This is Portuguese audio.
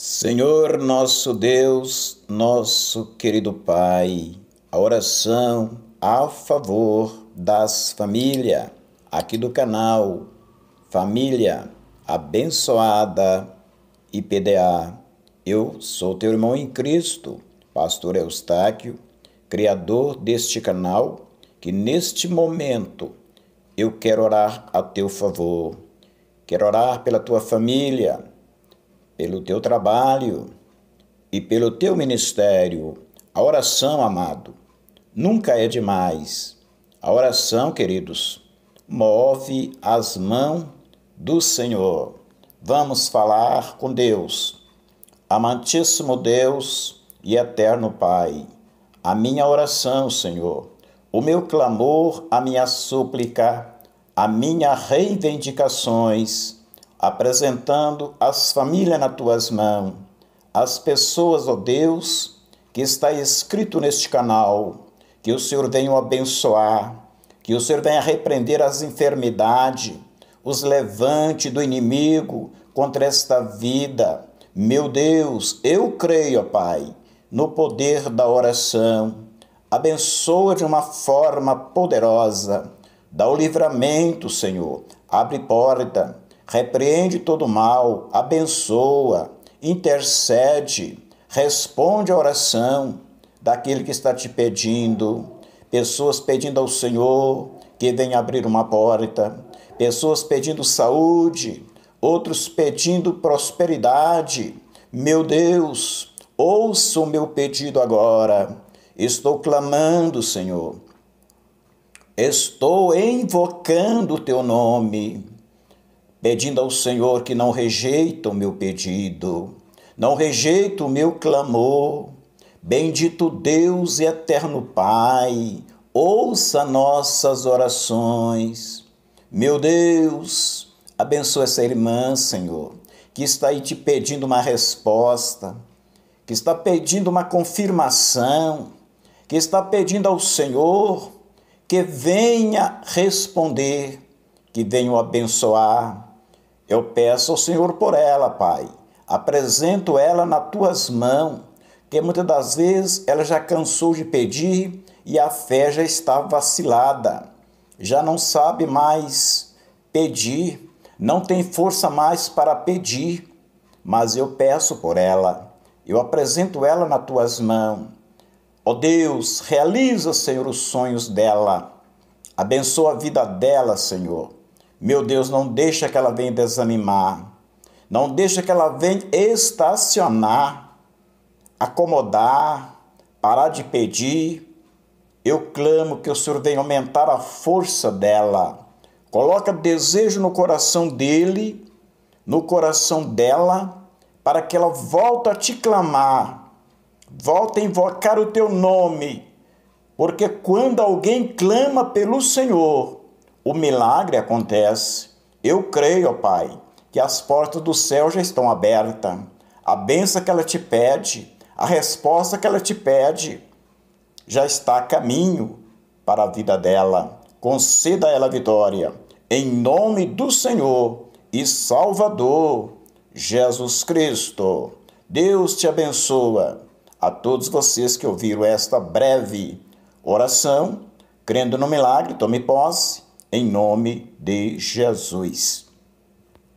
Senhor nosso Deus, nosso querido Pai, a oração a favor das famílias, aqui do canal Família Abençoada e PDA. Eu sou teu irmão em Cristo, pastor Eustáquio, criador deste canal, que neste momento eu quero orar a teu favor. Quero orar pela tua família pelo teu trabalho e pelo teu ministério. A oração, amado, nunca é demais. A oração, queridos, move as mãos do Senhor. Vamos falar com Deus. Amantíssimo Deus e eterno Pai, a minha oração, Senhor, o meu clamor, a minha súplica, a minha reivindicações apresentando as famílias nas tuas mãos, as pessoas, ó oh Deus, que está escrito neste canal, que o Senhor venha abençoar, que o Senhor venha repreender as enfermidades, os levante do inimigo contra esta vida. Meu Deus, eu creio, ó Pai, no poder da oração. Abençoa de uma forma poderosa. Dá o livramento, Senhor. Abre porta repreende todo mal, abençoa, intercede, responde à oração daquele que está te pedindo, pessoas pedindo ao Senhor que venha abrir uma porta, pessoas pedindo saúde, outros pedindo prosperidade. Meu Deus, ouça o meu pedido agora. Estou clamando, Senhor. Estou invocando o teu nome pedindo ao Senhor que não rejeita o meu pedido, não rejeita o meu clamor. Bendito Deus e eterno Pai, ouça nossas orações. Meu Deus, abençoa essa irmã, Senhor, que está aí te pedindo uma resposta, que está pedindo uma confirmação, que está pedindo ao Senhor que venha responder, que venha o abençoar eu peço ao Senhor por ela, Pai. Apresento ela nas tuas mãos, que muitas das vezes ela já cansou de pedir e a fé já está vacilada. Já não sabe mais pedir, não tem força mais para pedir, mas eu peço por ela. Eu apresento ela nas tuas mãos. Ó oh Deus, realiza, Senhor, os sonhos dela. Abençoa a vida dela, Senhor. Meu Deus, não deixa que ela venha desanimar. Não deixa que ela venha estacionar, acomodar, parar de pedir. Eu clamo que o Senhor venha aumentar a força dela. Coloca desejo no coração dele, no coração dela, para que ela volte a te clamar. Volte a invocar o teu nome. Porque quando alguém clama pelo Senhor, o milagre acontece. Eu creio, ó Pai, que as portas do céu já estão abertas. A benção que ela te pede, a resposta que ela te pede, já está a caminho para a vida dela. Conceda a ela a vitória. Em nome do Senhor e Salvador Jesus Cristo. Deus te abençoa. A todos vocês que ouviram esta breve oração, crendo no milagre, tome posse em nome de Jesus.